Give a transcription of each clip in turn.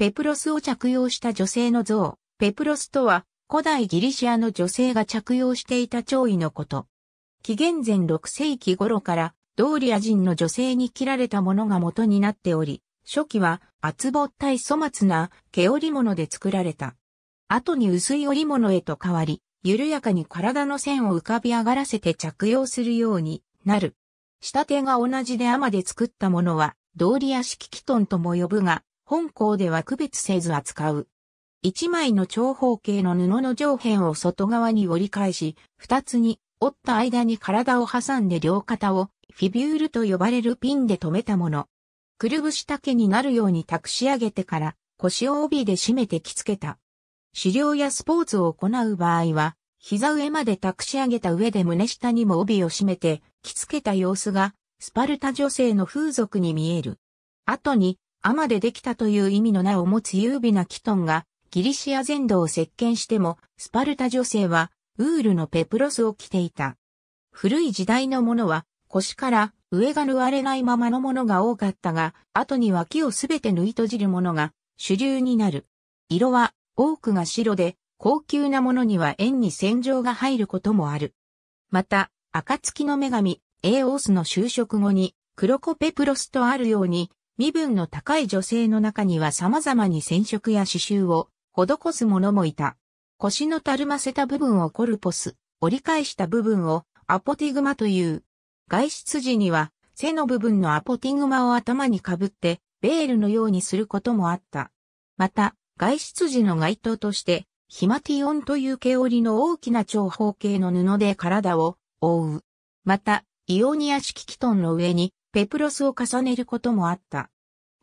ペプロスを着用した女性の像。ペプロスとは、古代ギリシアの女性が着用していた蝶衣のこと。紀元前6世紀頃から、ドーリア人の女性に着られたものが元になっており、初期は厚ぼったい粗末な毛織物で作られた。後に薄い織物へと変わり、緩やかに体の線を浮かび上がらせて着用するようになる。下手が同じでアで作ったものは、ドーリア式キトンとも呼ぶが、本校では区別せず扱う。一枚の長方形の布の上辺を外側に折り返し、二つに折った間に体を挟んで両肩をフィビュールと呼ばれるピンで留めたもの。くるぶし丈になるように託し上げてから腰を帯で締めて着付けた。狩猟やスポーツを行う場合は、膝上まで託し上げた上で胸下にも帯を締めて着付けた様子がスパルタ女性の風俗に見える。後にマでできたという意味の名を持つ優美なキトンが、ギリシア全土を席巻しても、スパルタ女性は、ウールのペプロスを着ていた。古い時代のものは、腰から上が縫われないままのものが多かったが、後に脇をすべて縫い閉じるものが主流になる。色は多くが白で、高級なものには円に線状が入ることもある。また、暁の女神、エーオースの就職後に、クロコペプロスとあるように、身分の高い女性の中には様々に染色や刺繍を施す者もいた。腰のたるませた部分をコルポス、折り返した部分をアポティグマという。外出時には背の部分のアポティグマを頭にかぶってベールのようにすることもあった。また、外出時の街灯として、ヒマティオンという毛織の大きな長方形の布で体を覆う。また、イオニア式キトンの上にペプロスを重ねることもあった。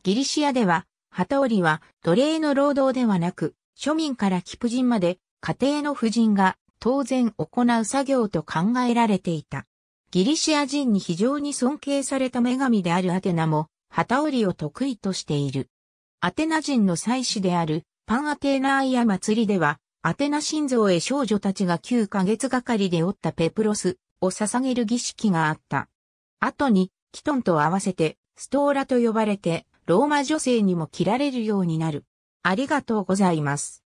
ギリシアでは、旗織りは奴隷の労働ではなく、庶民から貴婦人まで家庭の婦人が当然行う作業と考えられていた。ギリシア人に非常に尊敬された女神であるアテナも、旗織りを得意としている。アテナ人の祭祀であるパンアテーナーア祭りでは、アテナ神像へ少女たちが9ヶ月がかりで折ったペプロスを捧げる儀式があった。後にキトンと合わせて、ストーラと呼ばれて、ローマ女性にも着られるようになる。ありがとうございます。